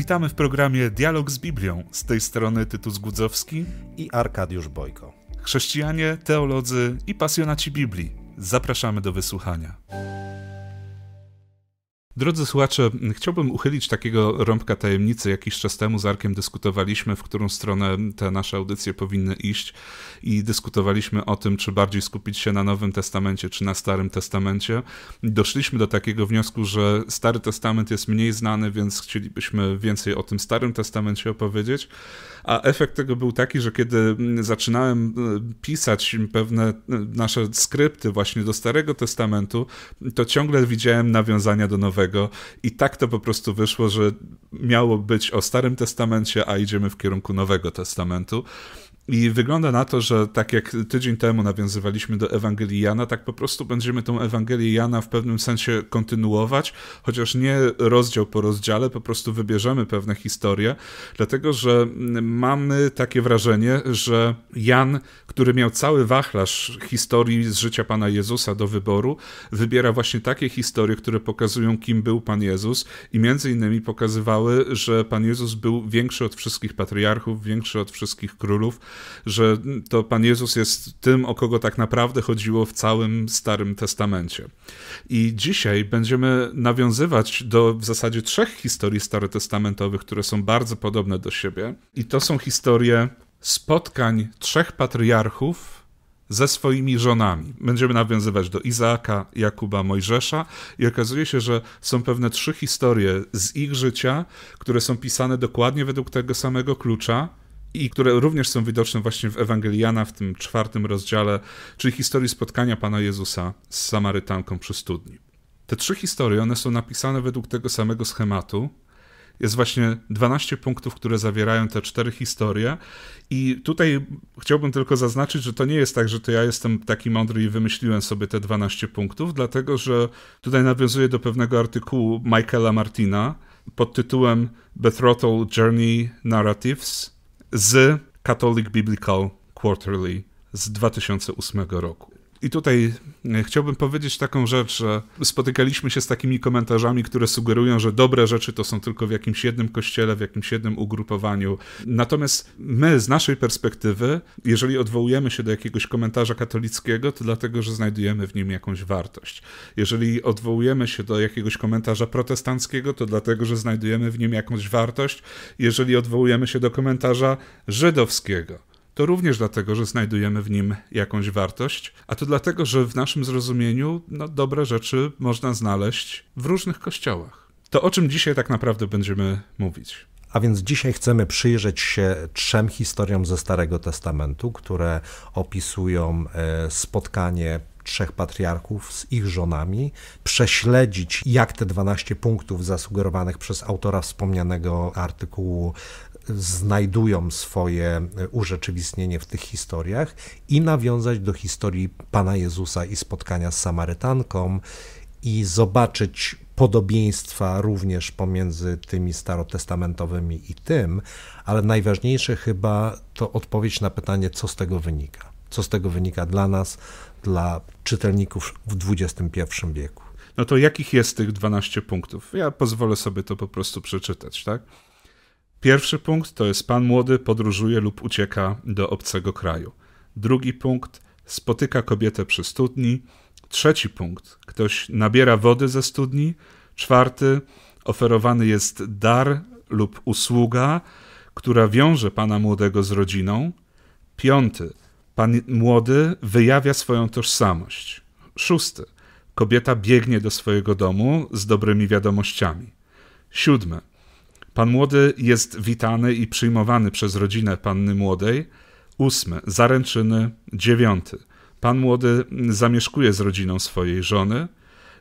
Witamy w programie Dialog z Biblią. Z tej strony Tytus Gudzowski i Arkadiusz Bojko. Chrześcijanie, teolodzy i pasjonaci Biblii. Zapraszamy do wysłuchania. Drodzy słuchacze, chciałbym uchylić takiego rąbka tajemnicy. Jakiś czas temu z Arkiem dyskutowaliśmy, w którą stronę te nasze audycje powinny iść, i dyskutowaliśmy o tym, czy bardziej skupić się na Nowym Testamencie, czy na Starym Testamencie. Doszliśmy do takiego wniosku, że Stary Testament jest mniej znany, więc chcielibyśmy więcej o tym Starym Testamencie opowiedzieć. A efekt tego był taki, że kiedy zaczynałem e, pisać pewne e, nasze skrypty właśnie do Starego Testamentu, to ciągle widziałem nawiązania do Nowego nowego i tak to po prostu wyszło, że miało być o Starym Testamencie, a idziemy w kierunku Nowego Testamentu. I wygląda na to, że tak jak tydzień temu nawiązywaliśmy do Ewangelii Jana, tak po prostu będziemy tą Ewangelię Jana w pewnym sensie kontynuować, chociaż nie rozdział po rozdziale, po prostu wybierzemy pewne historie, dlatego że mamy takie wrażenie, że Jan, który miał cały wachlarz historii z życia Pana Jezusa do wyboru, wybiera właśnie takie historie, które pokazują, kim był Pan Jezus i między innymi pokazywały, że Pan Jezus był większy od wszystkich patriarchów, większy od wszystkich królów, że to Pan Jezus jest tym, o kogo tak naprawdę chodziło w całym Starym Testamencie. I dzisiaj będziemy nawiązywać do w zasadzie trzech historii starotestamentowych, które są bardzo podobne do siebie. I to są historie spotkań trzech patriarchów ze swoimi żonami. Będziemy nawiązywać do Izaaka, Jakuba, Mojżesza i okazuje się, że są pewne trzy historie z ich życia, które są pisane dokładnie według tego samego klucza i które również są widoczne właśnie w Ewangelii Jana w tym czwartym rozdziale, czyli historii spotkania Pana Jezusa z Samarytanką przy studni. Te trzy historie, one są napisane według tego samego schematu. Jest właśnie 12 punktów, które zawierają te cztery historie. I tutaj chciałbym tylko zaznaczyć, że to nie jest tak, że to ja jestem taki mądry i wymyśliłem sobie te 12 punktów, dlatego że tutaj nawiązuję do pewnego artykułu Michaela Martina pod tytułem Betrothal Journey Narratives, z Catholic Biblical Quarterly z 2008 roku. I tutaj e, chciałbym powiedzieć taką rzecz, że spotykaliśmy się z takimi komentarzami, które sugerują, że dobre rzeczy to są tylko w jakimś jednym kościele, w jakimś jednym ugrupowaniu. Natomiast my z naszej perspektywy, jeżeli odwołujemy się do jakiegoś komentarza katolickiego, to dlatego, że znajdujemy w nim jakąś wartość. Jeżeli odwołujemy się do jakiegoś komentarza protestanckiego, to dlatego, że znajdujemy w nim jakąś wartość. Jeżeli odwołujemy się do komentarza żydowskiego, to również dlatego, że znajdujemy w nim jakąś wartość, a to dlatego, że w naszym zrozumieniu no, dobre rzeczy można znaleźć w różnych kościołach. To o czym dzisiaj tak naprawdę będziemy mówić? A więc dzisiaj chcemy przyjrzeć się trzem historiom ze Starego Testamentu, które opisują e, spotkanie trzech patriarchów z ich żonami, prześledzić, jak te 12 punktów zasugerowanych przez autora wspomnianego artykułu znajdują swoje e, urzeczywistnienie w tych historiach i nawiązać do historii Pana Jezusa i spotkania z Samarytanką i zobaczyć podobieństwa również pomiędzy tymi starotestamentowymi i tym, ale najważniejsze chyba to odpowiedź na pytanie, co z tego wynika. Co z tego wynika dla nas, dla czytelników w XXI wieku. No to jakich jest tych 12 punktów? Ja pozwolę sobie to po prostu przeczytać, tak? Pierwszy punkt to jest pan młody podróżuje lub ucieka do obcego kraju. Drugi punkt spotyka kobietę przy studni. Trzeci punkt ktoś nabiera wody ze studni. Czwarty oferowany jest dar lub usługa, która wiąże pana młodego z rodziną. Piąty pan młody wyjawia swoją tożsamość. Szósty kobieta biegnie do swojego domu z dobrymi wiadomościami. Siódme Pan młody jest witany i przyjmowany przez rodzinę panny młodej. Ósmy. Zaręczyny. Dziewiąty. Pan młody zamieszkuje z rodziną swojej żony.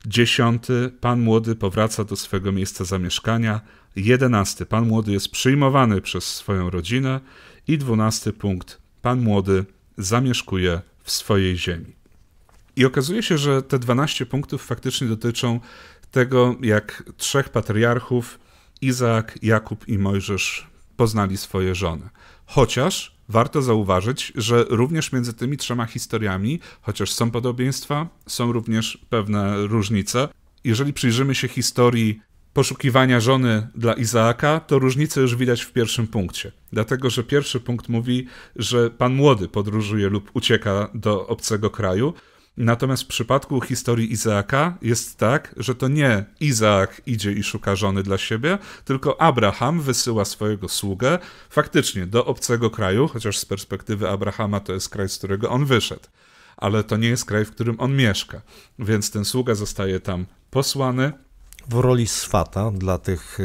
Dziesiąty. Pan młody powraca do swego miejsca zamieszkania. Jedenasty. Pan młody jest przyjmowany przez swoją rodzinę. I dwunasty punkt. Pan młody zamieszkuje w swojej ziemi. I okazuje się, że te 12 punktów faktycznie dotyczą tego, jak trzech patriarchów Izaak, Jakub i Mojżesz poznali swoje żony. Chociaż warto zauważyć, że również między tymi trzema historiami, chociaż są podobieństwa, są również pewne różnice. Jeżeli przyjrzymy się historii poszukiwania żony dla Izaaka, to różnice już widać w pierwszym punkcie. Dlatego, że pierwszy punkt mówi, że pan młody podróżuje lub ucieka do obcego kraju, Natomiast w przypadku historii Izaaka jest tak, że to nie Izaak idzie i szuka żony dla siebie, tylko Abraham wysyła swojego sługę faktycznie do obcego kraju, chociaż z perspektywy Abrahama to jest kraj, z którego on wyszedł. Ale to nie jest kraj, w którym on mieszka. Więc ten sługa zostaje tam posłany, w roli swata dla tych,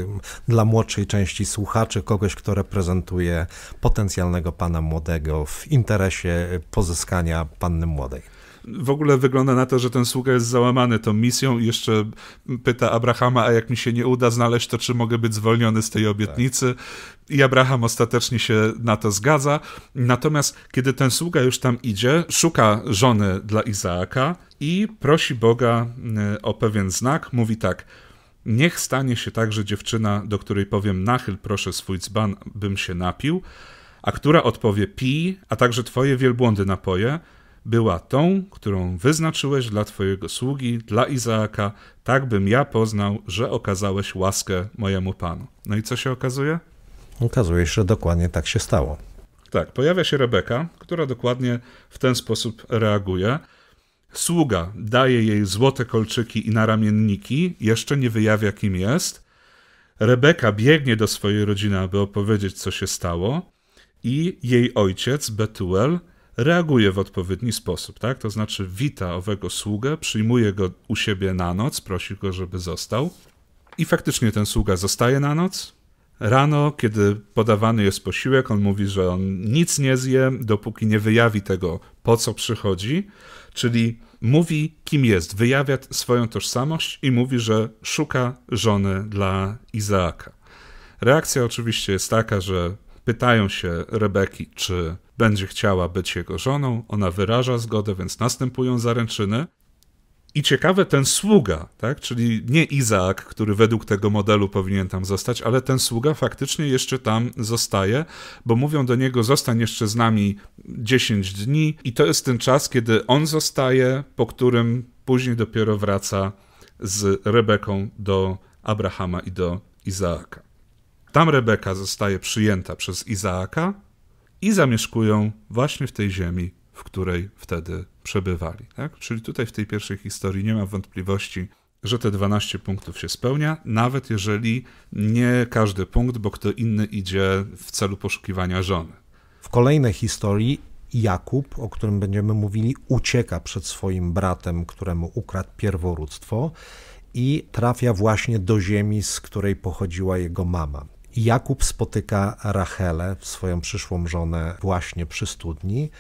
dla młodszej części słuchaczy, kogoś, kto reprezentuje potencjalnego pana młodego w interesie pozyskania panny młodej w ogóle wygląda na to, że ten sługa jest załamany tą misją i jeszcze pyta Abrahama, a jak mi się nie uda znaleźć, to czy mogę być zwolniony z tej obietnicy? I Abraham ostatecznie się na to zgadza. Natomiast kiedy ten sługa już tam idzie, szuka żony dla Izaaka i prosi Boga e, o pewien znak. Mówi tak: Niech stanie się tak, że dziewczyna, do której powiem nachyl, proszę swój dzban, bym się napił, a która odpowie pij, a także twoje wielbłądy napoje, była tą, którą wyznaczyłeś dla Twojego sługi, dla Izaaka, tak bym ja poznał, że okazałeś łaskę mojemu Panu. No i co się okazuje? Okazuje się, że dokładnie tak się stało. Tak, pojawia się Rebeka, która dokładnie w ten sposób reaguje. Sługa daje jej złote kolczyki i naramienniki, jeszcze nie wyjawia kim jest. Rebeka biegnie do swojej rodziny, aby opowiedzieć, co się stało, i jej ojciec, Betuel, reaguje w odpowiedni sposób, tak? To znaczy wita owego sługę, przyjmuje go u siebie na noc, prosi go, żeby został i faktycznie ten sługa zostaje na noc. Rano, kiedy podawany jest posiłek, on mówi, że on nic nie zje, dopóki nie wyjawi tego, po co przychodzi, czyli mówi, kim jest, wyjawia swoją tożsamość i mówi, że szuka żony dla Izaaka. Reakcja oczywiście jest taka, że pytają się Rebeki, czy będzie chciała być jego żoną, ona wyraża zgodę, więc następują zaręczyny. I ciekawe, ten sługa, tak? czyli nie Izaak, który według tego modelu powinien tam zostać, ale ten sługa faktycznie jeszcze tam zostaje, bo mówią do niego: zostań jeszcze z nami 10 dni, i to jest ten czas, kiedy on zostaje, po którym później dopiero wraca z Rebeką do Abrahama i do Izaaka. Tam Rebeka zostaje przyjęta przez Izaaka, i zamieszkują właśnie w tej ziemi, w której wtedy przebywali. Tak? Czyli tutaj w tej pierwszej historii nie ma wątpliwości, że te 12 punktów się spełnia, nawet jeżeli nie każdy punkt, bo kto inny idzie w celu poszukiwania żony. W kolejnej historii Jakub, o którym będziemy mówili, ucieka przed swoim bratem, któremu ukradł pierworództwo i trafia właśnie do ziemi, z której pochodziła jego mama. Jakub spotyka Rachelę, swoją przyszłą żonę, właśnie przy studni.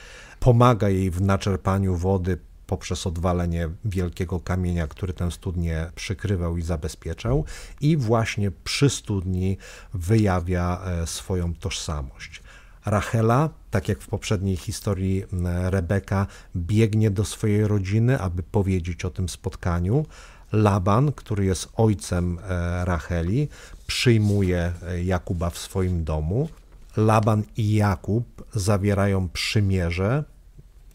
Pomaga jej w naczerpaniu wody poprzez odwalenie wielkiego kamienia, który tę studnię przykrywał i zabezpieczał, i właśnie przy studni wyjawia e, swoją tożsamość. Rachela, tak jak w poprzedniej historii e, Rebeka, biegnie do swojej rodziny, aby powiedzieć o tym spotkaniu, Laban, który jest ojcem e, Racheli, przyjmuje e, Jakuba w swoim domu. Laban i Jakub zawierają przymierze.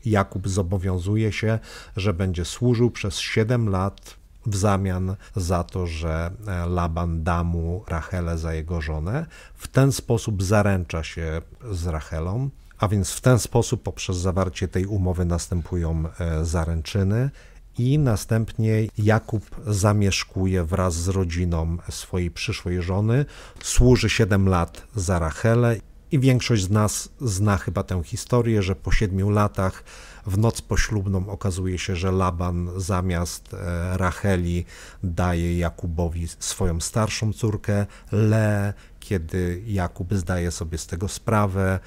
Jakub zobowiązuje się, że będzie służył przez 7 lat w zamian za to, że e, Laban da mu Rachelę za jego żonę. W ten sposób zaręcza się z Rachelą, a więc w ten sposób poprzez zawarcie tej umowy następują zaręczyny i następnie Jakub zamieszkuje wraz z rodziną swojej przyszłej żony, służy 7 lat za Rachelę i większość z nas zna chyba tę historię, że po siedmiu latach w noc poślubną okazuje się, że Laban zamiast e, Racheli daje Jakubowi swoją starszą córkę Le. Kiedy Jakub zdaje sobie z tego sprawę,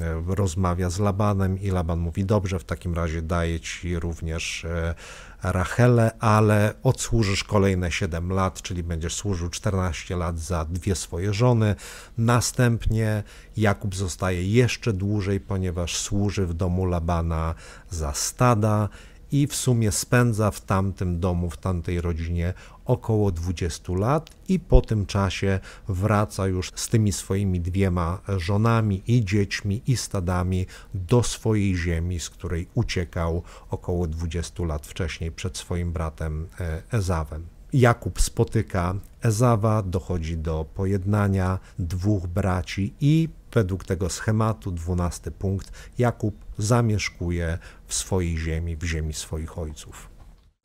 e, rozmawia z Labanem i Laban mówi: Dobrze, w takim razie daję ci również e, Rachele, ale odsłużysz kolejne 7 lat, czyli będziesz służył 14 lat za dwie swoje żony. Następnie Jakub zostaje jeszcze dłużej, ponieważ służy w domu Labana za stada i w sumie spędza w tamtym domu, w tamtej rodzinie około 20 lat i po tym czasie wraca już z tymi swoimi dwiema żonami i dziećmi i stadami do swojej ziemi, z której uciekał około 20 lat wcześniej przed swoim bratem e, Ezawem. Jakub spotyka Ezawa, dochodzi do pojednania dwóch braci i według tego schematu, dwunasty punkt, Jakub zamieszkuje w swojej ziemi, w ziemi swoich ojców.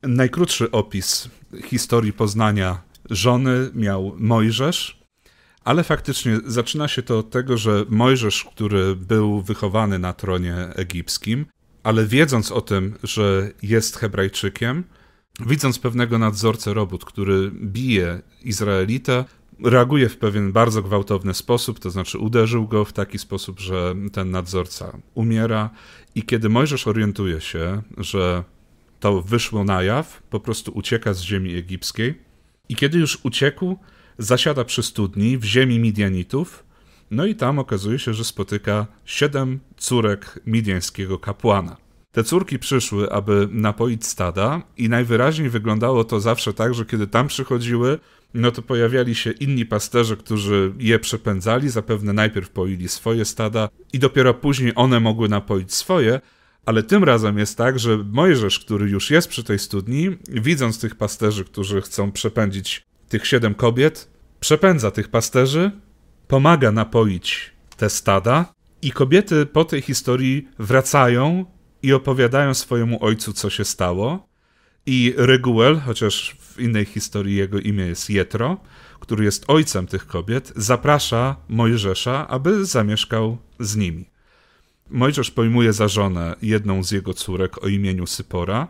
Najkrótszy opis historii poznania żony miał Mojżesz, ale faktycznie zaczyna się to od tego, że Mojżesz, który był wychowany na tronie egipskim, ale wiedząc o tym, że jest Hebrajczykiem, widząc pewnego nadzorcę robót, który bije Izraelita, reaguje w pewien bardzo gwałtowny sposób, to znaczy uderzył go w taki sposób, że ten nadzorca umiera i kiedy Mojżesz orientuje się, że to wyszło na jaw, po prostu ucieka z ziemi egipskiej i kiedy już uciekł, zasiada przy studni w ziemi Midianitów, no i tam okazuje się, że spotyka siedem córek midiańskiego kapłana. Te córki przyszły, aby napoić stada, i najwyraźniej wyglądało to zawsze tak, że kiedy tam przychodziły, no to pojawiali się inni pasterze, którzy je przepędzali. Zapewne najpierw poili swoje stada, i dopiero później one mogły napoić swoje. Ale tym razem jest tak, że Mojżesz, który już jest przy tej studni, widząc tych pasterzy, którzy chcą przepędzić tych siedem kobiet, przepędza tych pasterzy, pomaga napoić te stada, i kobiety po tej historii wracają i opowiadają swojemu ojcu, co się stało. I Reguel, chociaż w innej historii jego imię jest Jetro, który jest ojcem tych kobiet, zaprasza Mojżesza, aby zamieszkał z nimi. Mojżesz pojmuje za żonę jedną z jego córek o imieniu Sypora.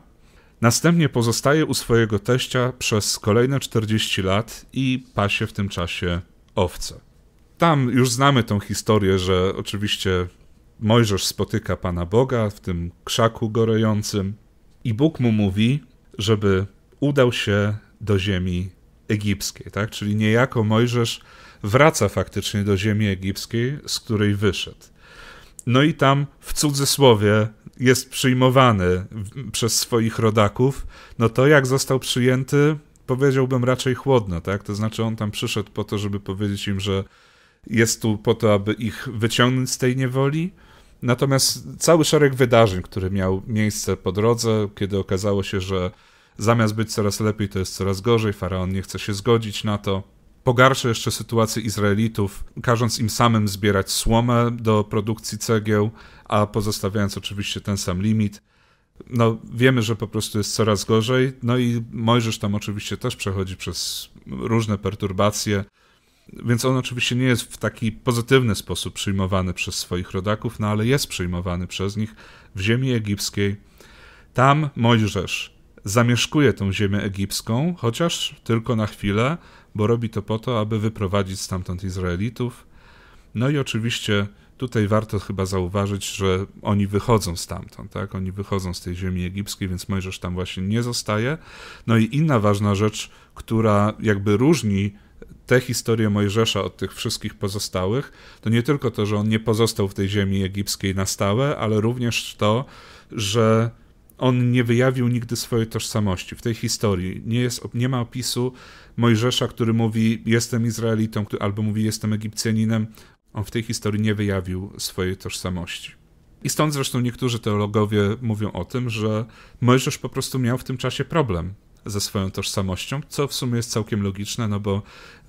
Następnie pozostaje u swojego teścia przez kolejne 40 lat i pasie w tym czasie owce. Tam już znamy tą historię, że oczywiście Mojżesz spotyka Pana Boga w tym krzaku gorejącym i Bóg mu mówi, żeby udał się do ziemi egipskiej, tak? Czyli niejako Mojżesz wraca faktycznie do ziemi egipskiej, z której wyszedł. No i tam w cudzysłowie jest przyjmowany przez swoich rodaków. No to jak został przyjęty, powiedziałbym raczej chłodno, tak? To znaczy on tam przyszedł po to, żeby powiedzieć im, że jest tu po to, aby ich wyciągnąć z tej niewoli, Natomiast cały szereg wydarzeń, który miał miejsce po drodze, kiedy okazało się, że zamiast być coraz lepiej, to jest coraz gorzej, faraon nie chce się zgodzić na to. Pogarsza jeszcze sytuację Izraelitów, każąc im samym zbierać słomę do produkcji cegieł, a pozostawiając oczywiście ten sam limit. No, wiemy, że po prostu jest coraz gorzej. No i Mojżesz tam oczywiście też przechodzi przez różne perturbacje więc on oczywiście nie jest w taki pozytywny sposób przyjmowany przez swoich rodaków, no ale jest przyjmowany przez nich w ziemi egipskiej. Tam Mojżesz zamieszkuje tą ziemię egipską, chociaż tylko na chwilę, bo robi to po to, aby wyprowadzić stamtąd Izraelitów. No i oczywiście tutaj warto chyba zauważyć, że oni wychodzą stamtąd, tak? Oni wychodzą z tej ziemi egipskiej, więc Mojżesz tam właśnie nie zostaje. No i inna ważna rzecz, która jakby różni te historie Mojżesza od tych wszystkich pozostałych, to nie tylko to, że on nie pozostał w tej ziemi egipskiej na stałe, ale również to, że on nie wyjawił nigdy swojej tożsamości w tej historii. Nie, jest, nie ma opisu Mojżesza, który mówi jestem Izraelitą, albo mówi jestem Egipcjaninem. On w tej historii nie wyjawił swojej tożsamości. I stąd zresztą niektórzy teologowie mówią o tym, że Mojżesz po prostu miał w tym czasie problem, ze swoją tożsamością, co w sumie jest całkiem logiczne, no bo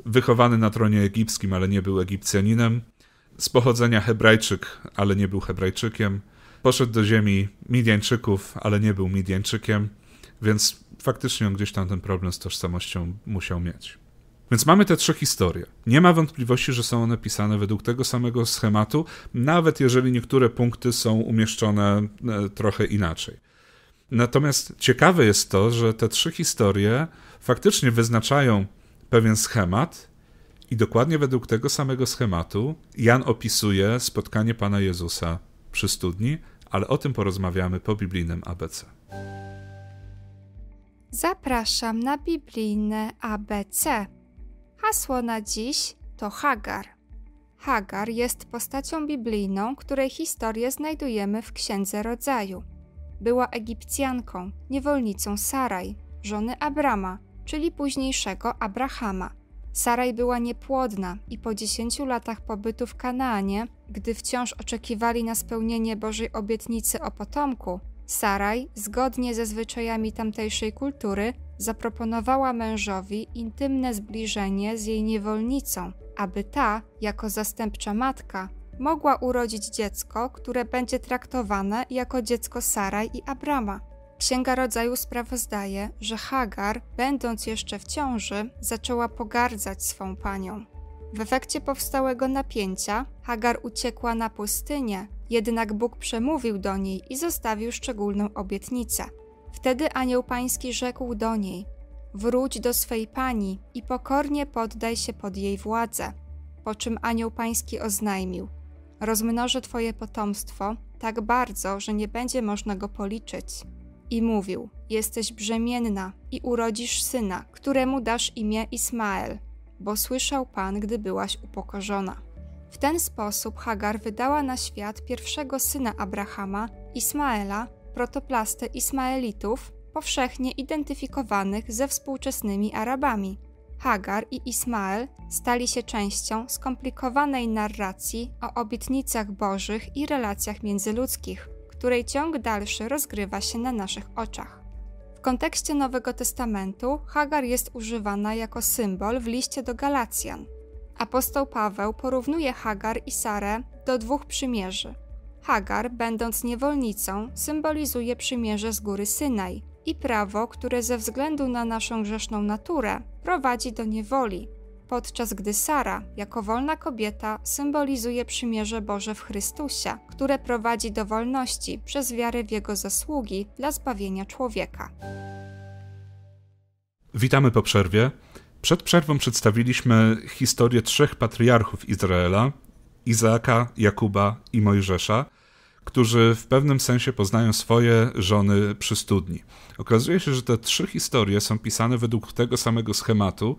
wychowany na tronie egipskim, ale nie był Egipcjaninem, z pochodzenia Hebrajczyk, ale nie był Hebrajczykiem, poszedł do ziemi Midianczyków, ale nie był Midianczykiem, więc faktycznie on gdzieś tam ten problem z tożsamością musiał mieć. Więc mamy te trzy historie. Nie ma wątpliwości, że są one pisane według tego samego schematu, nawet jeżeli niektóre punkty są umieszczone e, trochę inaczej. Natomiast ciekawe jest to, że te trzy historie faktycznie wyznaczają pewien schemat i dokładnie według tego samego schematu Jan opisuje spotkanie Pana Jezusa przy studni, ale o tym porozmawiamy po biblijnym ABC. Zapraszam na biblijne ABC. Hasło na dziś to Hagar. Hagar jest postacią biblijną, której historię znajdujemy w Księdze Rodzaju była Egipcjanką, niewolnicą Saraj, żony Abrama, czyli późniejszego Abrahama. Saraj była niepłodna i po dziesięciu latach pobytu w Kanaanie, gdy wciąż oczekiwali na spełnienie Bożej obietnicy o potomku, Saraj, zgodnie ze zwyczajami tamtejszej kultury, zaproponowała mężowi intymne zbliżenie z jej niewolnicą, aby ta, jako zastępcza matka, mogła urodzić dziecko, które będzie traktowane jako dziecko Saraj i Abrama. Księga Rodzaju sprawozdaje, że Hagar, będąc jeszcze w ciąży, zaczęła pogardzać swą panią. W efekcie powstałego napięcia Hagar uciekła na pustynię, jednak Bóg przemówił do niej i zostawił szczególną obietnicę. Wtedy anioł pański rzekł do niej: Wróć do swej pani i pokornie poddaj się pod jej władzę. Po czym anioł pański oznajmił: Rozmnoży twoje potomstwo tak bardzo, że nie będzie można go policzyć. I mówił: Jesteś brzemienna i urodzisz syna, któremu dasz imię Ismael, bo słyszał Pan, gdy byłaś upokorzona. W ten sposób Hagar wydała na świat pierwszego syna Abrahama, Ismaela, protoplastę Ismaelitów, powszechnie identyfikowanych ze współczesnymi Arabami – Hagar i Ismael stali się częścią skomplikowanej narracji o obietnicach bożych i relacjach międzyludzkich, której ciąg dalszy rozgrywa się na naszych oczach. W kontekście Nowego Testamentu Hagar jest używana jako symbol w liście do Galacjan. Apostoł Paweł porównuje Hagar i Sarę do dwóch przymierzy. Hagar, będąc niewolnicą, symbolizuje przymierze z góry Synaj, i prawo, które ze względu na naszą grzeszną naturę prowadzi do niewoli, podczas gdy Sara, jako wolna kobieta, symbolizuje przymierze Boże w Chrystusie, które prowadzi do wolności przez wiarę w Jego zasługi dla zbawienia człowieka. Witamy po przerwie. Przed przerwą przedstawiliśmy historię trzech patriarchów Izraela: Izaaka, Jakuba i Mojżesza którzy w pewnym sensie poznają swoje żony przy studni. Okazuje się, że te trzy historie są pisane według tego samego schematu.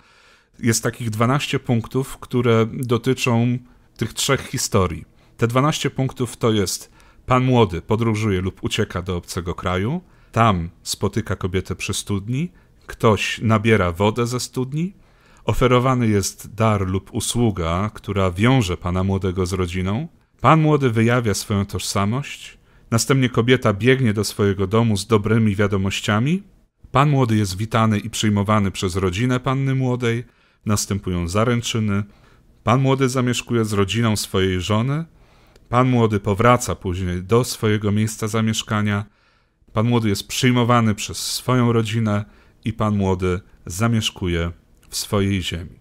Jest takich 12 punktów, które dotyczą tych trzech historii. Te 12 punktów to jest pan młody podróżuje lub ucieka do obcego kraju, tam spotyka kobietę przy studni, ktoś nabiera wodę ze studni, oferowany jest dar lub usługa, która wiąże pana młodego z rodziną, Pan młody wyjawia swoją tożsamość, następnie kobieta biegnie do swojego domu z dobrymi wiadomościami. Pan młody jest witany i przyjmowany przez rodzinę panny młodej, następują zaręczyny. Pan młody zamieszkuje z rodziną swojej żony. Pan młody powraca później do swojego miejsca zamieszkania. Pan młody jest przyjmowany przez swoją rodzinę i pan młody zamieszkuje w swojej ziemi.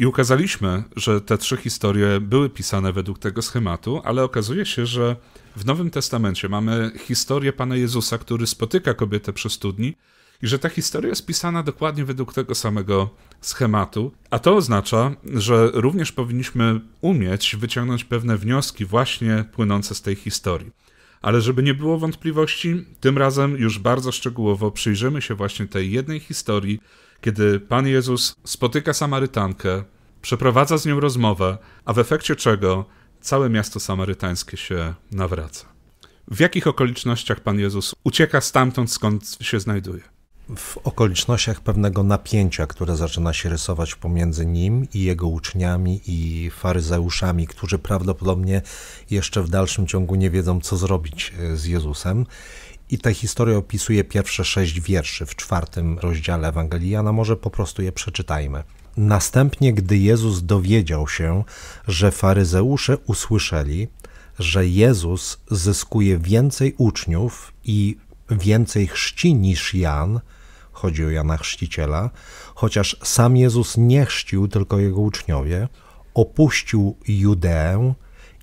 I ukazaliśmy, że te trzy historie były pisane według tego schematu, ale okazuje się, że w Nowym Testamencie mamy historię Pana Jezusa, który spotyka kobietę przy studni i że ta historia jest pisana dokładnie według tego samego schematu, a to oznacza, że również powinniśmy umieć wyciągnąć pewne wnioski właśnie płynące z tej historii. Ale żeby nie było wątpliwości, tym razem już bardzo szczegółowo przyjrzymy się właśnie tej jednej historii, kiedy Pan Jezus spotyka Samarytankę, przeprowadza z nią rozmowę, a w efekcie czego całe miasto samarytańskie się nawraca. W jakich okolicznościach Pan Jezus ucieka stamtąd, skąd się znajduje? w okolicznościach pewnego napięcia, które zaczyna się rysować pomiędzy nim i jego uczniami i faryzeuszami, którzy prawdopodobnie jeszcze w dalszym ciągu nie wiedzą, co zrobić e, z Jezusem. I tę historię opisuje pierwsze sześć wierszy w czwartym rozdziale Ewangelii Jana. Może po prostu je przeczytajmy. Następnie, gdy Jezus dowiedział się, że faryzeusze usłyszeli, że Jezus zyskuje więcej uczniów i więcej chrzci niż Jan, chodzi o Jana Chrzciciela, chociaż sam Jezus nie chrzcił, tylko jego uczniowie, opuścił Judeę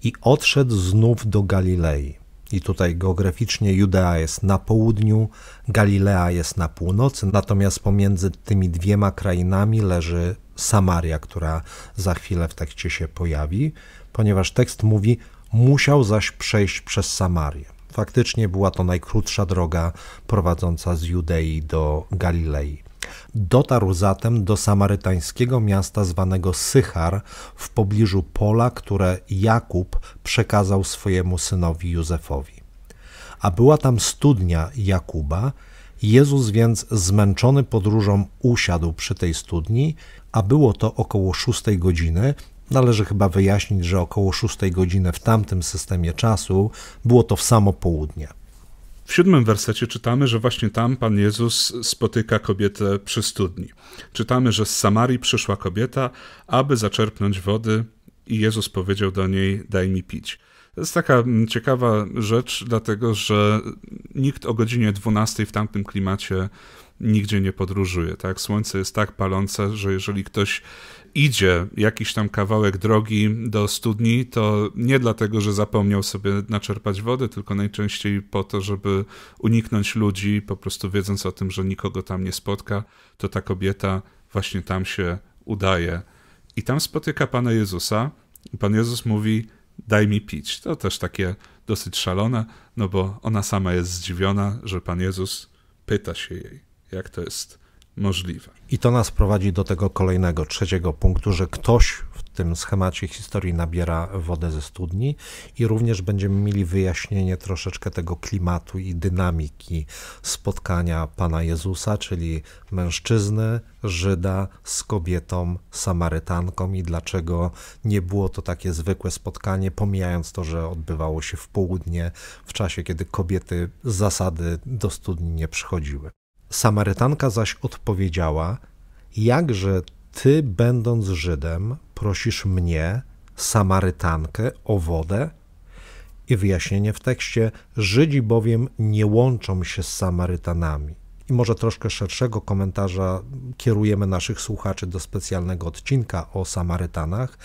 i odszedł znów do Galilei. I tutaj geograficznie Judea jest na południu, Galilea jest na północy, natomiast pomiędzy tymi dwiema krainami leży Samaria, która za chwilę w tekście się pojawi, ponieważ tekst mówi: Musiał zaś przejść przez Samarię. Faktycznie była to najkrótsza droga prowadząca z Judei do Galilei. Dotarł zatem do samarytańskiego miasta zwanego Sychar w pobliżu pola, które Jakub przekazał swojemu synowi Józefowi. A była tam studnia Jakuba, Jezus więc zmęczony podróżą usiadł przy tej studni, a było to około szóstej godziny, Należy chyba wyjaśnić, że około 6 godziny w tamtym systemie czasu było to w samo południe. W siódmym wersecie czytamy, że właśnie tam Pan Jezus spotyka kobietę przy studni. Czytamy, że z Samarii przyszła kobieta, aby zaczerpnąć wody, i Jezus powiedział do niej: Daj mi pić. To jest taka mm, ciekawa rzecz, dlatego że nikt o godzinie 12 w tamtym klimacie nigdzie nie podróżuje. Tak? Słońce jest tak palące, że jeżeli ktoś idzie jakiś tam kawałek drogi do studni, to nie dlatego, że zapomniał sobie naczerpać wody, tylko najczęściej po to, żeby uniknąć ludzi, po prostu wiedząc o tym, że nikogo tam nie spotka, to ta kobieta właśnie tam się udaje. I tam spotyka Pana Jezusa i Pan Jezus mówi, daj mi pić. To też takie dosyć szalone, no bo ona sama jest zdziwiona, że Pan Jezus pyta się jej jak to jest możliwe. I to nas prowadzi do tego kolejnego, trzeciego punktu, że ktoś w tym schemacie historii nabiera wodę ze studni i również będziemy mieli wyjaśnienie troszeczkę tego klimatu i dynamiki spotkania Pana Jezusa, czyli mężczyzny, Żyda z kobietą Samarytanką i dlaczego nie było to takie zwykłe spotkanie, pomijając to, że odbywało się w południe, w czasie kiedy kobiety z zasady do studni nie przychodziły. Samarytanka zaś odpowiedziała: Jakże ty, będąc Żydem, prosisz mnie, Samarytankę, o wodę? I wyjaśnienie w tekście: Żydzi bowiem nie łączą się z Samarytanami. I może troszkę szerszego komentarza kierujemy naszych słuchaczy do specjalnego odcinka o Samarytanach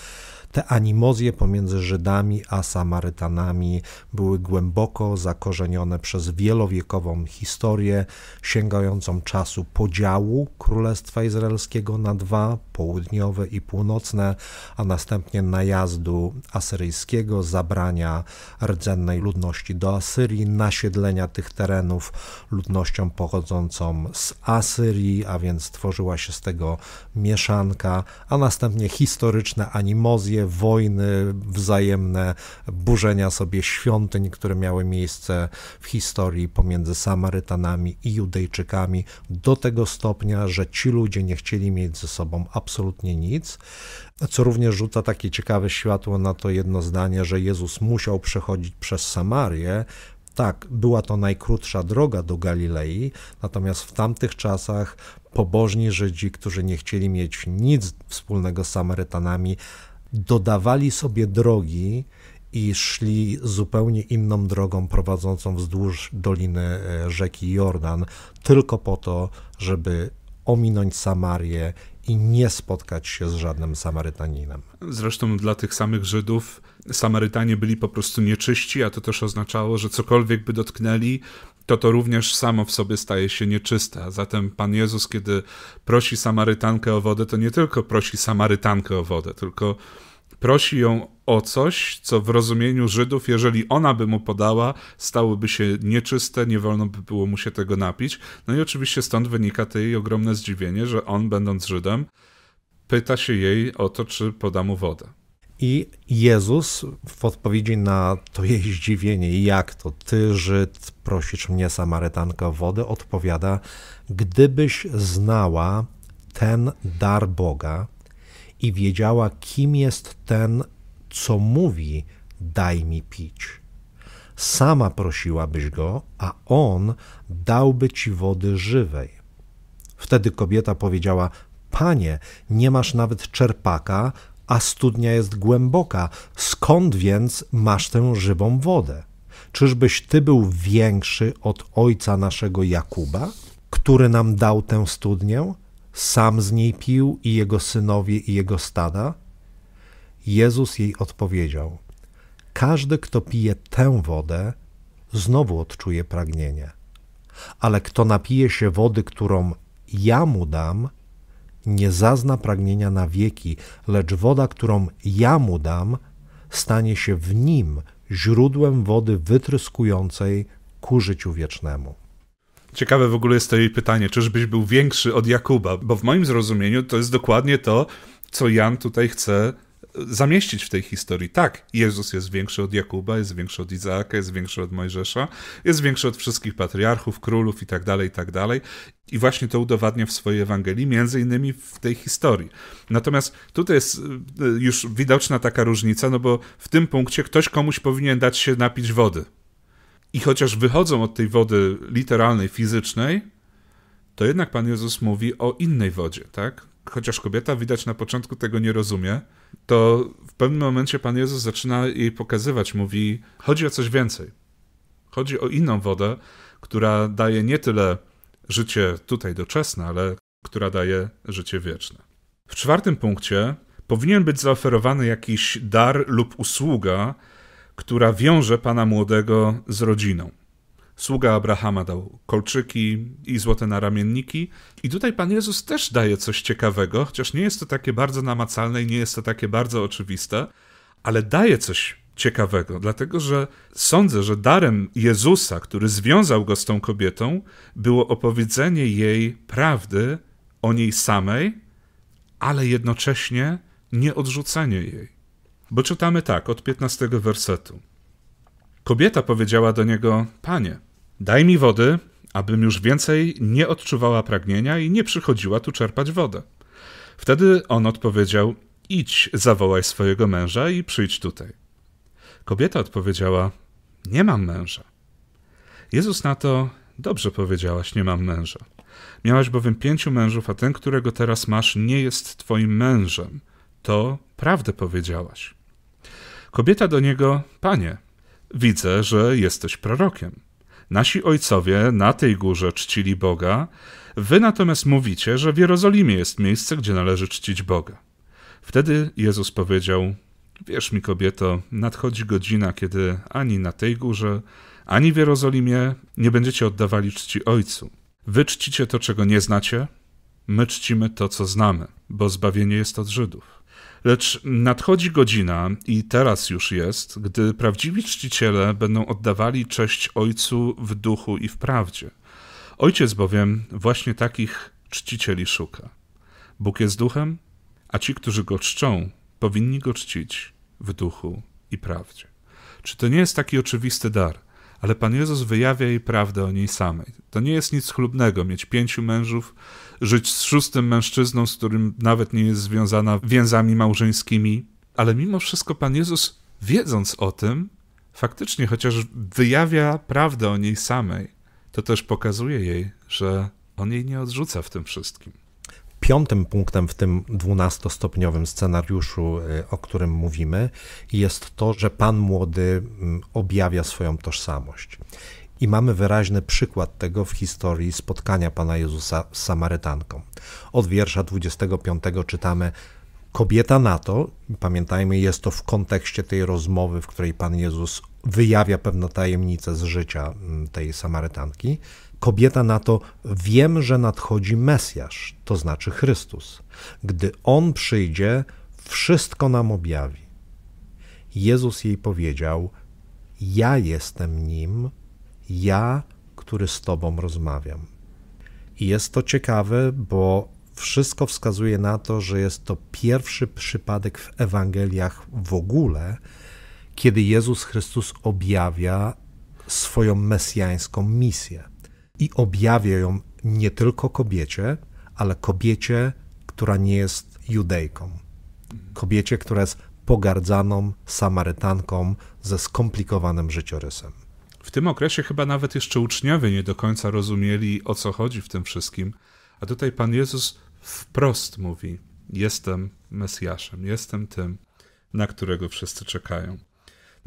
te animozje pomiędzy Żydami a Samarytanami były głęboko zakorzenione przez wielowiekową historię sięgającą czasu podziału Królestwa Izraelskiego na dwa, południowe i północne, a następnie najazdu asyryjskiego, zabrania rdzennej ludności do Asyrii, nasiedlenia tych terenów ludnością pochodzącą z Asyrii, a więc tworzyła się z tego mieszanka, a następnie historyczne animozje wojny wzajemne, burzenia sobie świątyń, które miały miejsce w historii pomiędzy Samarytanami i Judejczykami, do tego stopnia, że ci ludzie nie chcieli mieć ze sobą absolutnie nic, co również rzuca takie ciekawe światło na to jedno zdanie, że Jezus musiał przechodzić przez Samarię, tak, była to najkrótsza droga do Galilei, natomiast w tamtych czasach pobożni Żydzi, którzy nie chcieli mieć nic wspólnego z Samarytanami, dodawali sobie drogi i szli zupełnie inną drogą prowadzącą wzdłuż doliny e, rzeki Jordan, tylko po to, żeby ominąć Samarię i nie spotkać się z żadnym Samarytaninem. Zresztą dla tych samych Żydów Samarytanie byli po prostu nieczyści, a to też oznaczało, że cokolwiek by dotknęli, to to również samo w sobie staje się nieczyste. A zatem Pan Jezus, kiedy prosi Samarytankę o wodę, to nie tylko prosi Samarytankę o wodę, tylko prosi ją o coś, co w rozumieniu Żydów, jeżeli ona by mu podała, stałoby się nieczyste, nie wolno by było mu się tego napić. No i oczywiście stąd wynika to jej ogromne zdziwienie, że on, będąc Żydem, pyta się jej o to, czy poda mu wodę. I Jezus w odpowiedzi na to jej zdziwienie, jak to ty, Żyd, prosisz mnie, Samarytanka, o wodę, odpowiada: Gdybyś znała ten dar Boga i wiedziała, kim jest ten, co mówi, daj mi pić. Sama prosiłabyś go, a on dałby ci wody żywej. Wtedy kobieta powiedziała: Panie, nie masz nawet czerpaka, a studnia jest głęboka. Skąd więc masz tę żywą wodę? Czyżbyś ty był większy od ojca naszego Jakuba, który nam dał tę studnię? Sam z niej pił i jego synowie i jego stada? Jezus jej odpowiedział: Każdy, kto pije tę wodę, znowu odczuje pragnienie. Ale kto napije się wody, którą ja mu dam, nie zazna pragnienia na wieki, lecz woda, którą ja mu dam, stanie się w nim źródłem wody wytryskującej ku życiu wiecznemu. Ciekawe w ogóle jest to jej pytanie, czyżbyś był większy od Jakuba, bo w moim zrozumieniu to jest dokładnie to, co Jan tutaj chce zamieścić w tej historii. Tak, Jezus jest większy od Jakuba, jest większy od Izaaka, jest większy od Mojżesza, jest większy od wszystkich patriarchów, królów i tak dalej, i tak dalej. I właśnie to udowadnia w swojej Ewangelii, między innymi w tej historii. Natomiast tutaj jest y, już widoczna taka różnica, no bo w tym punkcie ktoś komuś powinien dać się napić wody. I chociaż wychodzą od tej wody literalnej, fizycznej, to jednak Pan Jezus mówi o innej wodzie, tak? Chociaż kobieta widać na początku tego nie rozumie, to w pewnym momencie Pan Jezus zaczyna jej pokazywać, mówi, chodzi o coś więcej. Chodzi o inną wodę, która daje nie tyle życie tutaj doczesne, ale która daje życie wieczne. W czwartym punkcie powinien być zaoferowany jakiś dar lub usługa, która wiąże pana młodego z rodziną. Sługa Abrahama dał kolczyki i złote naramienniki. I tutaj Pan Jezus też daje coś ciekawego, chociaż nie jest to takie bardzo namacalne i nie jest to takie bardzo oczywiste, ale daje coś ciekawego, dlatego że sądzę, że darem Jezusa, który związał go z tą kobietą, było opowiedzenie jej prawdy o niej samej, ale jednocześnie nie odrzucenie jej. Bo czytamy tak, od 15 wersetu. Kobieta powiedziała do niego: Panie, Daj mi wody, abym już więcej nie odczuwała pragnienia i nie przychodziła tu czerpać wodę. Wtedy on odpowiedział: Idź, zawołaj swojego męża i przyjdź tutaj. Kobieta odpowiedziała: Nie mam męża. Jezus na to: Dobrze powiedziałaś, nie mam męża. Miałaś bowiem pięciu mężów, a ten, którego teraz masz, nie jest twoim mężem. To prawdę powiedziałaś. Kobieta do niego: Panie, widzę, że jesteś prorokiem. Nasi ojcowie na tej górze czcili Boga, wy natomiast mówicie, że w Jerozolimie jest miejsce, gdzie należy czcić Boga. Wtedy Jezus powiedział: Wierz mi, kobieto, nadchodzi godzina, kiedy ani na tej górze, ani w Jerozolimie nie będziecie oddawali czci Ojcu. Wy czcicie to, czego nie znacie, my czcimy to, co znamy, bo zbawienie jest od Żydów. Lecz nadchodzi godzina, i teraz już jest, gdy prawdziwi czciciele będą oddawali cześć Ojcu w duchu i w prawdzie. Ojciec bowiem właśnie takich czcicieli szuka. Bóg jest duchem, a ci, którzy go czczą, powinni go czcić w duchu i prawdzie. Czy to nie jest taki oczywisty dar? ale Pan Jezus wyjawia jej prawdę o niej samej. To nie jest nic chlubnego mieć pięciu mężów, żyć z szóstym mężczyzną, z którym nawet nie jest związana więzami małżeńskimi, ale mimo wszystko Pan Jezus, wiedząc o tym, faktycznie chociaż wyjawia prawdę o niej samej, to też pokazuje jej, że on jej nie odrzuca w tym wszystkim. Piątym punktem w tym dwunastostopniowym scenariuszu, y, o którym mówimy, jest to, że pan młody mm, objawia swoją tożsamość. I mamy wyraźny przykład tego w historii spotkania Pana Jezusa z Samarytanką. Od wiersza 25 czytamy Kobieta na to, pamiętajmy, jest to w kontekście tej rozmowy, w której Pan Jezus wyjawia pewną tajemnicę z życia mm, tej Samarytanki. Kobieta na to: Wiem, że nadchodzi Mesjasz, to znaczy Chrystus. Gdy on przyjdzie, wszystko nam objawi. Jezus jej powiedział: Ja jestem nim, ja, który z Tobą rozmawiam. I jest to ciekawe, bo wszystko wskazuje na to, że jest to pierwszy przypadek w Ewangeliach w ogóle, kiedy Jezus Chrystus objawia swoją mesjańską misję i objawia ją nie tylko kobiecie, ale kobiecie, która nie jest Judejką. Kobiecie, która jest pogardzaną Samarytanką ze skomplikowanym życiorysem. W tym okresie chyba nawet jeszcze uczniowie nie do końca rozumieli, o co chodzi w tym wszystkim. A tutaj Pan Jezus wprost mówi: Jestem Mesjaszem, jestem tym, na którego wszyscy czekają.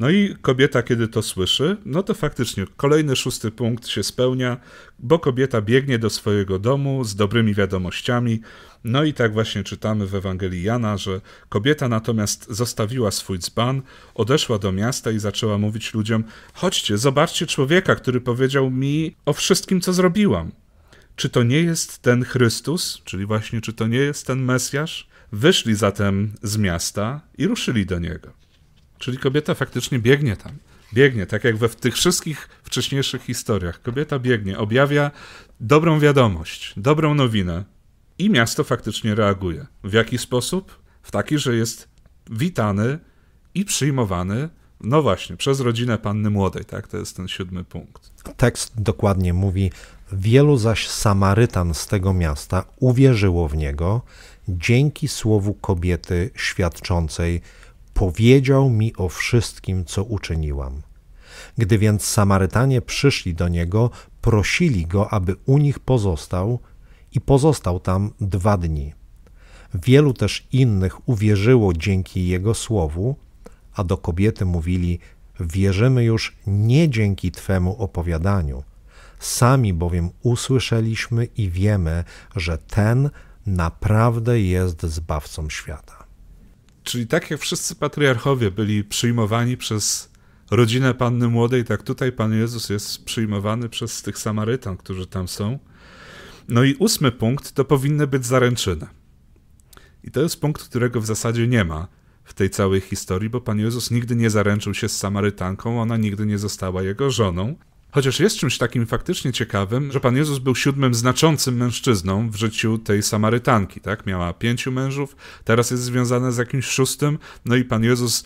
No i kobieta, kiedy to słyszy, no to faktycznie kolejny szósty punkt się spełnia, bo kobieta biegnie do swojego domu z dobrymi wiadomościami. No i tak właśnie czytamy w Ewangelii Jana, że kobieta natomiast zostawiła swój dzban, odeszła do miasta i zaczęła mówić ludziom: Chodźcie, zobaczcie człowieka, który powiedział mi o wszystkim, co zrobiłam. Czy to nie jest ten Chrystus, czyli właśnie czy to nie jest ten Mesjasz? Wyszli zatem z miasta i ruszyli do niego. Czyli kobieta faktycznie biegnie tam. Biegnie, tak jak we w tych wszystkich wcześniejszych historiach. Kobieta biegnie, objawia dobrą wiadomość, dobrą nowinę i miasto faktycznie reaguje. W jaki sposób? W taki, że jest witany i przyjmowany, no właśnie, przez rodzinę panny młodej, tak? To jest ten siódmy punkt. Tekst dokładnie mówi: Wielu zaś Samarytan z tego miasta uwierzyło w niego dzięki słowu kobiety świadczącej, powiedział mi o wszystkim, co uczyniłam. Gdy więc Samarytanie przyszli do niego, prosili go, aby u nich pozostał i pozostał tam dwa dni. Wielu też innych uwierzyło dzięki jego słowu, a do kobiety mówili: Wierzymy już nie dzięki twemu opowiadaniu. Sami bowiem usłyszeliśmy i wiemy, że ten naprawdę jest zbawcą świata. Czyli tak jak wszyscy patriarchowie byli przyjmowani przez rodzinę Panny Młodej, tak tutaj Pan Jezus jest przyjmowany przez tych Samarytan, którzy tam są. No i ósmy punkt to powinny być zaręczyny. I to jest punkt, którego w zasadzie nie ma w tej całej historii, bo Pan Jezus nigdy nie zaręczył się z Samarytanką, ona nigdy nie została jego żoną. Chociaż jest czymś takim faktycznie ciekawym, że Pan Jezus był siódmym znaczącym mężczyzną w życiu tej Samarytanki, tak? Miała pięciu mężów, teraz jest związana z jakimś szóstym, no i Pan Jezus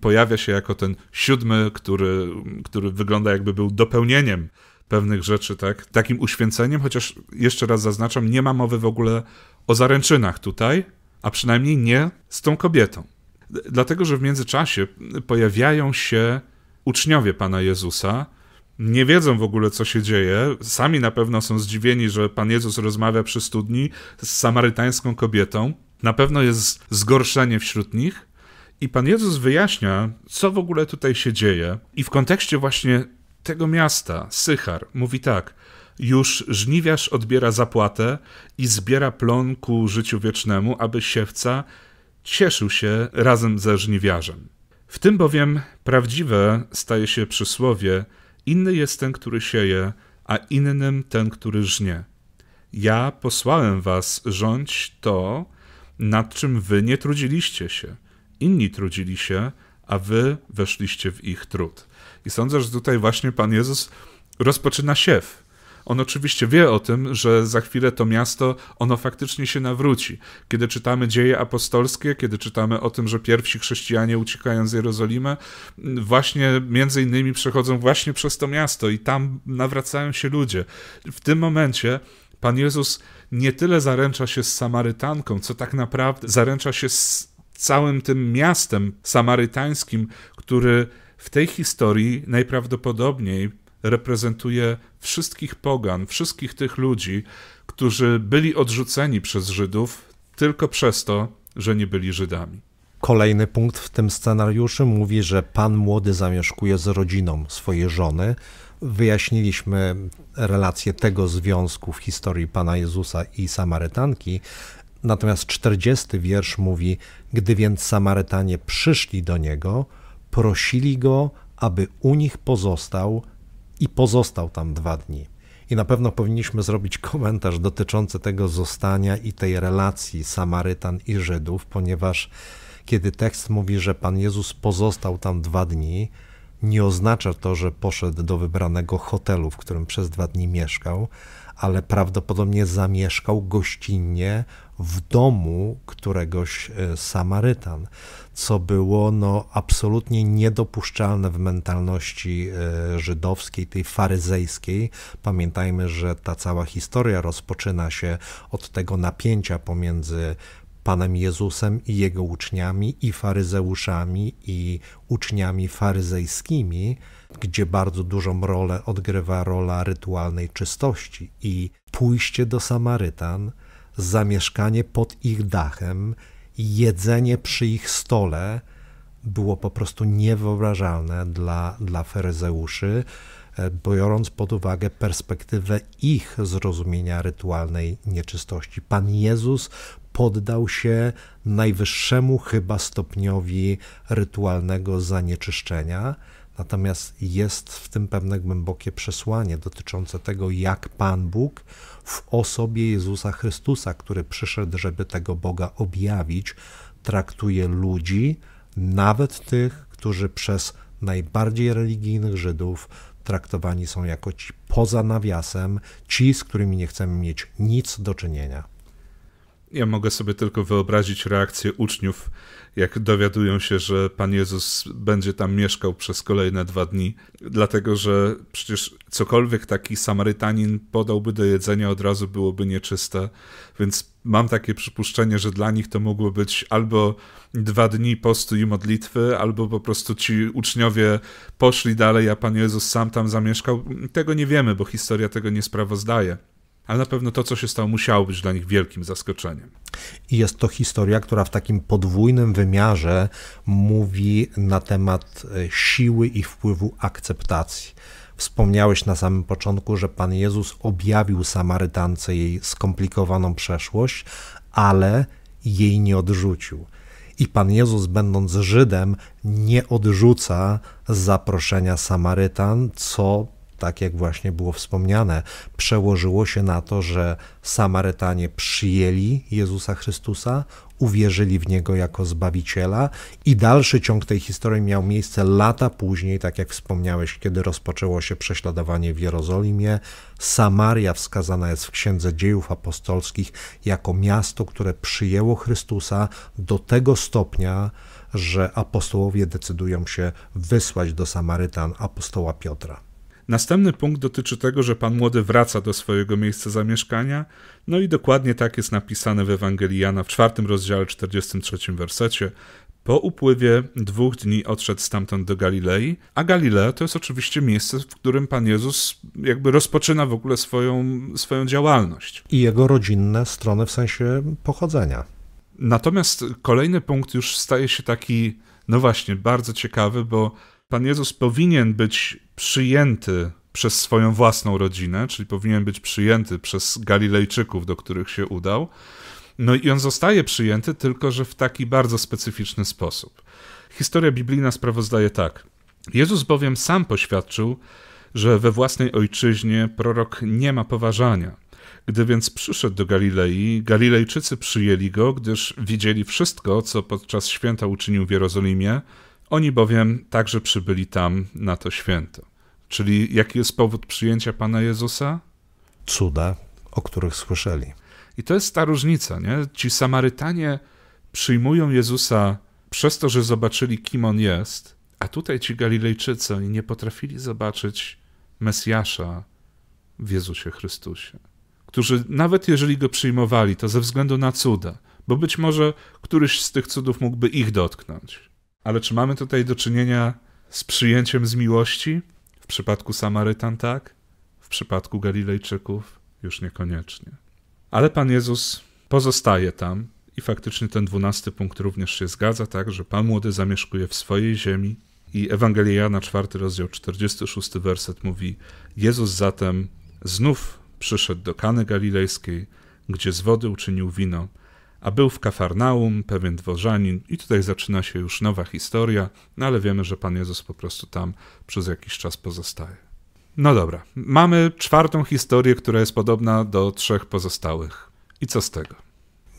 pojawia się jako ten siódmy, który, który wygląda jakby był dopełnieniem pewnych rzeczy, tak? Takim uświęceniem, chociaż jeszcze raz zaznaczam, nie ma mowy w ogóle o zaręczynach tutaj, a przynajmniej nie z tą kobietą. Dlatego, że w międzyczasie pojawiają się uczniowie Pana Jezusa, nie wiedzą w ogóle, co się dzieje. Sami na pewno są zdziwieni, że Pan Jezus rozmawia przy studni z samarytańską kobietą. Na pewno jest zgorszenie wśród nich. I Pan Jezus wyjaśnia, co w ogóle tutaj się dzieje. I w kontekście właśnie tego miasta, Sychar, mówi tak. Już żniwiarz odbiera zapłatę i zbiera plon ku życiu wiecznemu, aby siewca cieszył się razem ze żniwiarzem. W tym bowiem prawdziwe staje się przysłowie – Inny jest ten, który sieje, a innym ten, który żnie. Ja posłałem was rządź to, nad czym wy nie trudziliście się. Inni trudzili się, a wy weszliście w ich trud. I sądzę, że tutaj właśnie Pan Jezus rozpoczyna siew. On oczywiście wie o tym, że za chwilę to miasto, ono faktycznie się nawróci. Kiedy czytamy dzieje apostolskie, kiedy czytamy o tym, że pierwsi chrześcijanie uciekają z Jerozolimy, właśnie między innymi przechodzą właśnie przez to miasto i tam nawracają się ludzie. W tym momencie Pan Jezus nie tyle zaręcza się z Samarytanką, co tak naprawdę zaręcza się z całym tym miastem samarytańskim, który w tej historii najprawdopodobniej reprezentuje wszystkich pogan, wszystkich tych ludzi, którzy byli odrzuceni przez Żydów tylko przez to, że nie byli Żydami. Kolejny punkt w tym scenariuszu mówi, że pan młody zamieszkuje z rodziną swojej żony. Wyjaśniliśmy relację tego związku w historii pana Jezusa i Samarytanki. Natomiast 40 wiersz mówi: Gdy więc Samarytanie przyszli do niego, prosili go, aby u nich pozostał, i pozostał tam dwa dni. I na pewno powinniśmy zrobić komentarz dotyczący tego zostania i tej relacji Samarytan i Żydów, ponieważ kiedy tekst mówi, że Pan Jezus pozostał tam dwa dni, nie oznacza to, że poszedł do wybranego hotelu, w którym przez dwa dni mieszkał, ale prawdopodobnie zamieszkał gościnnie w domu któregoś e, Samarytan, co było no, absolutnie niedopuszczalne w mentalności e, żydowskiej, tej faryzejskiej. Pamiętajmy, że ta cała historia rozpoczyna się od tego napięcia pomiędzy Panem Jezusem i jego uczniami, i faryzeuszami, i uczniami faryzejskimi gdzie bardzo dużą rolę odgrywa rola rytualnej czystości i pójście do Samarytan, zamieszkanie pod ich dachem, jedzenie przy ich stole było po prostu niewyobrażalne dla, dla faryzeuszy, e, biorąc pod uwagę perspektywę ich zrozumienia rytualnej nieczystości. Pan Jezus poddał się najwyższemu chyba stopniowi rytualnego zanieczyszczenia, Natomiast jest w tym pewne głębokie przesłanie dotyczące tego, jak Pan Bóg w osobie Jezusa Chrystusa, który przyszedł, żeby tego Boga objawić, traktuje ludzi, nawet tych, którzy przez najbardziej religijnych Żydów traktowani są jako ci poza nawiasem, ci, z którymi nie chcemy mieć nic do czynienia. Ja mogę sobie tylko wyobrazić reakcję uczniów, jak dowiadują się, że Pan Jezus będzie tam mieszkał przez kolejne dwa dni, dlatego że przecież cokolwiek taki Samarytanin podałby do jedzenia od razu byłoby nieczyste, więc mam takie przypuszczenie, że dla nich to mogło być albo dwa dni postu i modlitwy, albo po prostu ci uczniowie poszli dalej, a Pan Jezus sam tam zamieszkał. Tego nie wiemy, bo historia tego nie sprawozdaje ale na pewno to, co się stało, musiało być dla nich wielkim zaskoczeniem. I jest to historia, która w takim podwójnym wymiarze mówi na temat e, siły i wpływu akceptacji. Wspomniałeś na samym początku, że Pan Jezus objawił Samarytance jej skomplikowaną przeszłość, ale jej nie odrzucił. I Pan Jezus, będąc Żydem, nie odrzuca zaproszenia Samarytan, co tak jak właśnie było wspomniane, przełożyło się na to, że Samarytanie przyjęli Jezusa Chrystusa, uwierzyli w Niego jako Zbawiciela i dalszy ciąg tej historii miał miejsce lata później, tak jak wspomniałeś, kiedy rozpoczęło się prześladowanie w Jerozolimie. Samaria wskazana jest w Księdze Dziejów Apostolskich jako miasto, które przyjęło Chrystusa do tego stopnia, że apostołowie decydują się wysłać do Samarytan apostoła Piotra. Następny punkt dotyczy tego, że pan młody wraca do swojego miejsca zamieszkania, no i dokładnie tak jest napisane w Ewangelii Jana w czwartym rozdziale 43 wersecie. Po upływie dwóch dni odszedł stamtąd do Galilei, a Galilea to jest oczywiście miejsce, w którym Pan Jezus jakby rozpoczyna w ogóle swoją, swoją działalność. I jego rodzinne strony w sensie pochodzenia. Natomiast kolejny punkt już staje się taki, no właśnie, bardzo ciekawy, bo Pan Jezus powinien być przyjęty przez swoją własną rodzinę, czyli powinien być przyjęty przez Galilejczyków, do których się udał. No i on zostaje przyjęty, tylko że w taki bardzo specyficzny sposób. Historia biblijna sprawozdaje tak. Jezus bowiem sam poświadczył, że we własnej ojczyźnie prorok nie ma poważania. Gdy więc przyszedł do Galilei, Galilejczycy przyjęli go, gdyż widzieli wszystko, co podczas święta uczynił w Jerozolimie, oni bowiem także przybyli tam na to święto. Czyli jaki jest powód przyjęcia Pana Jezusa? Cuda, o których słyszeli. I to jest ta różnica, nie? Ci Samarytanie przyjmują Jezusa przez to, że zobaczyli, kim on jest, a tutaj ci Galilejczycy, oni nie potrafili zobaczyć Mesjasza w Jezusie Chrystusie. Którzy, nawet jeżeli go przyjmowali, to ze względu na cuda, bo być może któryś z tych cudów mógłby ich dotknąć. Ale czy mamy tutaj do czynienia z przyjęciem z miłości? W przypadku Samarytan tak, w przypadku Galilejczyków już niekoniecznie. Ale Pan Jezus pozostaje tam i faktycznie ten dwunasty punkt również się zgadza, tak, że Pan Młody zamieszkuje w swojej ziemi i Ewangelia na czwarty rozdział, 46 werset mówi Jezus zatem znów przyszedł do Kany Galilejskiej, gdzie z wody uczynił wino – a był w Kafarnaum pewien dworzanin, i tutaj zaczyna się już nowa historia, no ale wiemy, że Pan Jezus po prostu tam przez jakiś czas pozostaje. No dobra, mamy czwartą historię, która jest podobna do trzech pozostałych. I co z tego?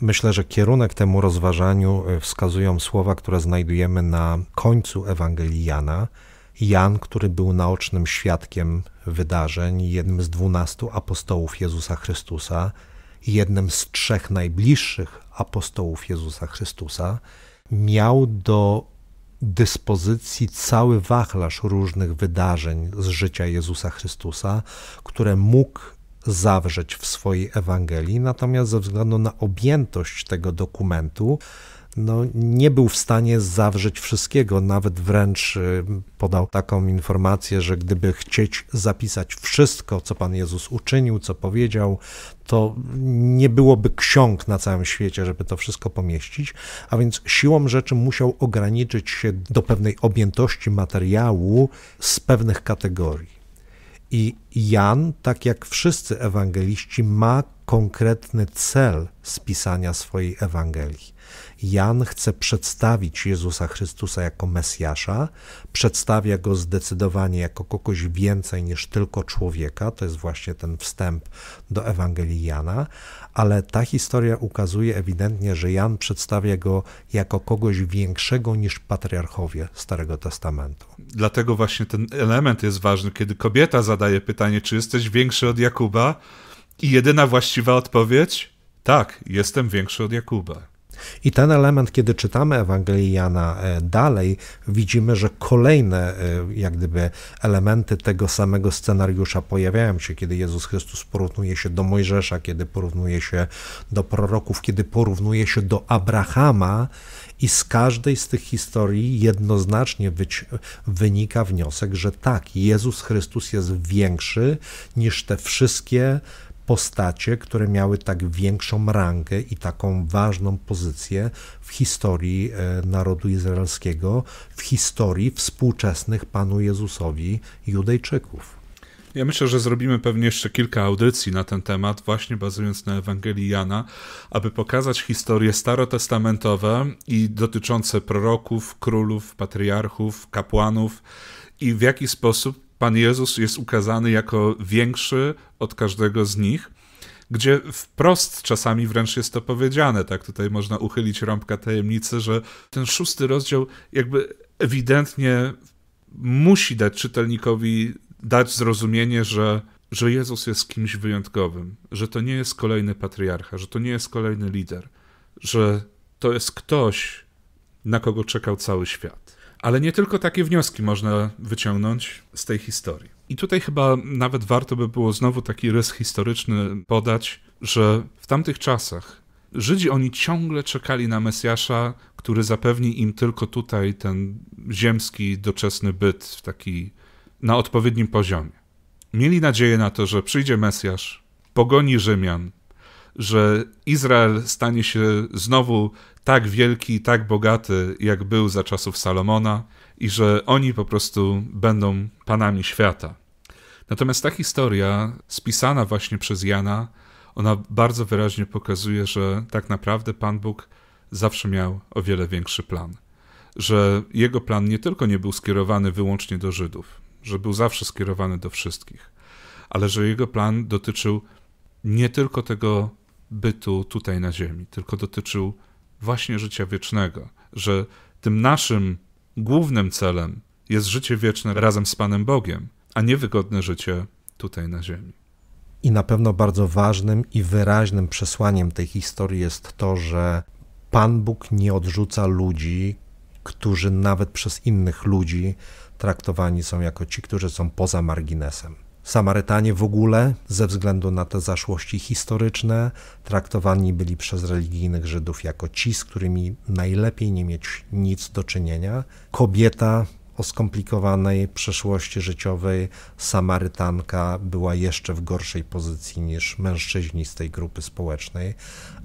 Myślę, że kierunek temu rozważaniu e, wskazują słowa, które znajdujemy na końcu Ewangelii Jana. Jan, który był naocznym świadkiem wydarzeń, jednym z dwunastu apostołów Jezusa Chrystusa, jednym z trzech najbliższych apostołów Jezusa Chrystusa, miał do dyspozycji cały wachlarz różnych wydarzeń z życia Jezusa Chrystusa, które mógł zawrzeć w swojej Ewangelii, natomiast ze względu na objętość tego dokumentu, no, nie był w stanie zawrzeć wszystkiego, nawet wręcz y, podał taką informację, że gdyby chcieć zapisać wszystko, co Pan Jezus uczynił, co powiedział, to nie byłoby ksiąg na całym świecie, żeby to wszystko pomieścić, a więc siłą rzeczy musiał ograniczyć się do pewnej objętości materiału z pewnych kategorii. I Jan, tak jak wszyscy ewangeliści, ma konkretny cel spisania swojej Ewangelii. Jan chce przedstawić Jezusa Chrystusa jako Mesjasza, przedstawia go zdecydowanie jako kogoś więcej niż tylko człowieka, to jest właśnie ten wstęp do Ewangelii Jana, ale ta historia ukazuje ewidentnie, że Jan przedstawia go jako kogoś większego niż patriarchowie Starego Testamentu. Dlatego właśnie ten element jest ważny, kiedy kobieta zadaje pytanie, czy jesteś większy od Jakuba, i jedyna właściwa odpowiedź: tak, jestem większy od Jakuba. I ten element, kiedy czytamy Ewangelię Jana e, dalej, widzimy, że kolejne e, jak gdyby elementy tego samego scenariusza pojawiają się, kiedy Jezus Chrystus porównuje się do Mojżesza, kiedy porównuje się do proroków, kiedy porównuje się do Abrahama i z każdej z tych historii jednoznacznie wynika wniosek, że tak, Jezus Chrystus jest większy niż te wszystkie postacie, które miały tak większą rangę i taką ważną pozycję w historii e, narodu izraelskiego, w historii współczesnych Panu Jezusowi Judejczyków. Ja myślę, że zrobimy pewnie jeszcze kilka audycji na ten temat, właśnie bazując na Ewangelii Jana, aby pokazać historie starotestamentowe i dotyczące proroków, królów, patriarchów, kapłanów i w jaki sposób Pan Jezus jest ukazany jako większy od każdego z nich, gdzie wprost czasami wręcz jest to powiedziane. Tak, tutaj można uchylić rąbka tajemnicy, że ten szósty rozdział jakby ewidentnie musi dać czytelnikowi dać zrozumienie, że że Jezus jest kimś wyjątkowym, że to nie jest kolejny patriarcha, że to nie jest kolejny lider, że to jest ktoś, na kogo czekał cały świat. Ale nie tylko takie wnioski można wyciągnąć z tej historii. I tutaj chyba nawet warto by było znowu taki rys historyczny podać, że w tamtych czasach Żydzi oni ciągle czekali na Mesjasza, który zapewni im tylko tutaj ten ziemski, doczesny byt w taki, na odpowiednim poziomie. Mieli nadzieję na to, że przyjdzie Mesjasz, pogoni Rzymian, że Izrael stanie się znowu tak wielki i tak bogaty, jak był za czasów Salomona, i że oni po prostu będą panami świata. Natomiast ta historia, spisana właśnie przez Jana, ona bardzo wyraźnie pokazuje, że tak naprawdę Pan Bóg zawsze miał o wiele większy plan. Że jego plan nie tylko nie był skierowany wyłącznie do Żydów, że był zawsze skierowany do wszystkich, ale że jego plan dotyczył nie tylko tego bytu tutaj na ziemi, tylko dotyczył właśnie życia wiecznego, że tym naszym głównym celem jest życie wieczne razem z Panem Bogiem, a nie wygodne życie tutaj na ziemi. I na pewno bardzo ważnym i wyraźnym przesłaniem tej historii jest to, że Pan Bóg nie odrzuca ludzi, którzy nawet przez innych ludzi traktowani są jako ci, którzy są poza marginesem. Samarytanie w ogóle, ze względu na te zaszłości historyczne, traktowani byli przez religijnych Żydów jako ci, z którymi najlepiej nie mieć nic do czynienia. Kobieta o skomplikowanej przeszłości życiowej Samarytanka była jeszcze w gorszej pozycji niż mężczyźni z tej grupy społecznej,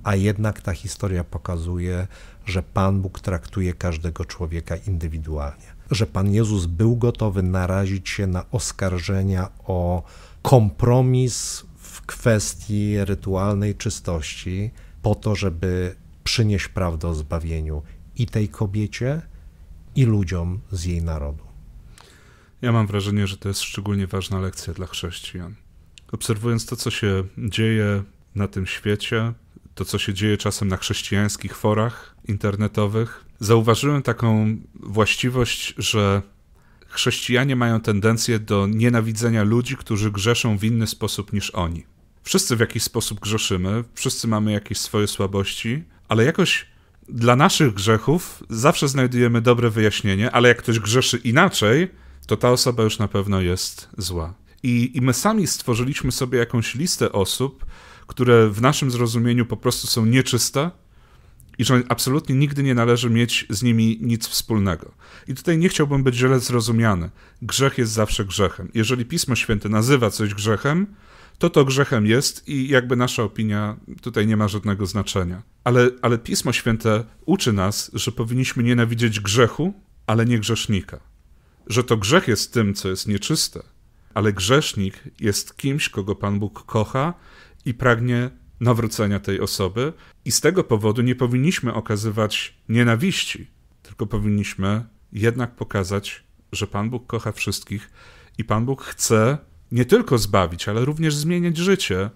a jednak ta historia pokazuje, że Pan Bóg traktuje każdego człowieka indywidualnie że Pan Jezus był gotowy narazić się na oskarżenia o kompromis w kwestii rytualnej czystości, po to, żeby przynieść prawdę o zbawieniu i tej kobiecie, i ludziom z jej narodu. Ja mam wrażenie, że to jest szczególnie ważna lekcja dla chrześcijan. Obserwując to, co się dzieje na tym świecie, to, co się dzieje czasem na chrześcijańskich forach internetowych, zauważyłem taką właściwość, że chrześcijanie mają tendencję do nienawidzenia ludzi, którzy grzeszą w inny sposób niż oni. Wszyscy w jakiś sposób grzeszymy, wszyscy mamy jakieś swoje słabości, ale jakoś dla naszych grzechów zawsze znajdujemy dobre wyjaśnienie, ale jak ktoś grzeszy inaczej, to ta osoba już na pewno jest zła. I, i my sami stworzyliśmy sobie jakąś listę osób, które w naszym zrozumieniu po prostu są nieczyste, i że absolutnie nigdy nie należy mieć z nimi nic wspólnego. I tutaj nie chciałbym być źle zrozumiany. Grzech jest zawsze grzechem. Jeżeli Pismo Święte nazywa coś grzechem, to to grzechem jest i jakby nasza opinia tutaj nie ma żadnego znaczenia. Ale, ale Pismo Święte uczy nas, że powinniśmy nienawidzieć grzechu, ale nie grzesznika. Że to grzech jest tym, co jest nieczyste, ale grzesznik jest kimś, kogo Pan Bóg kocha i pragnie nawrócenia tej osoby i z tego powodu nie powinniśmy okazywać nienawiści, tylko powinniśmy jednak pokazać, że Pan Bóg kocha wszystkich i Pan Bóg chce nie tylko zbawić, ale również zmieniać życie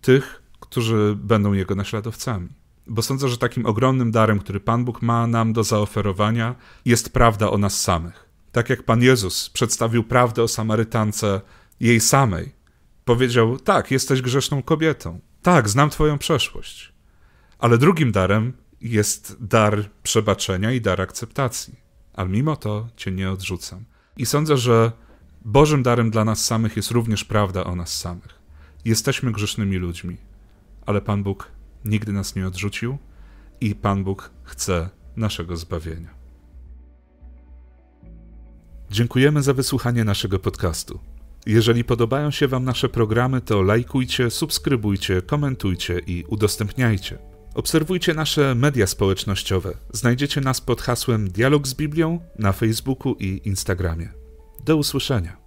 tych, którzy będą Jego naśladowcami. Bo sądzę, że takim ogromnym darem, który Pan Bóg ma nam do zaoferowania, jest prawda o nas samych. Tak jak Pan Jezus przedstawił prawdę o Samarytance jej samej, powiedział: Tak, jesteś grzeszną kobietą tak, znam Twoją przeszłość. Ale drugim darem jest dar przebaczenia i dar akceptacji. Ale mimo to Cię nie odrzucam. I sądzę, że Bożym darem dla nas samych jest również prawda o nas samych. Jesteśmy grzesznymi ludźmi, ale Pan Bóg nigdy nas nie odrzucił i Pan Bóg chce naszego zbawienia. Dziękujemy za wysłuchanie naszego podcastu. Jeżeli podobają się Wam nasze programy, to lajkujcie, subskrybujcie, komentujcie i udostępniajcie. Obserwujcie nasze media społecznościowe. Znajdziecie nas pod hasłem Dialog z Biblią na Facebooku i Instagramie. Do usłyszenia.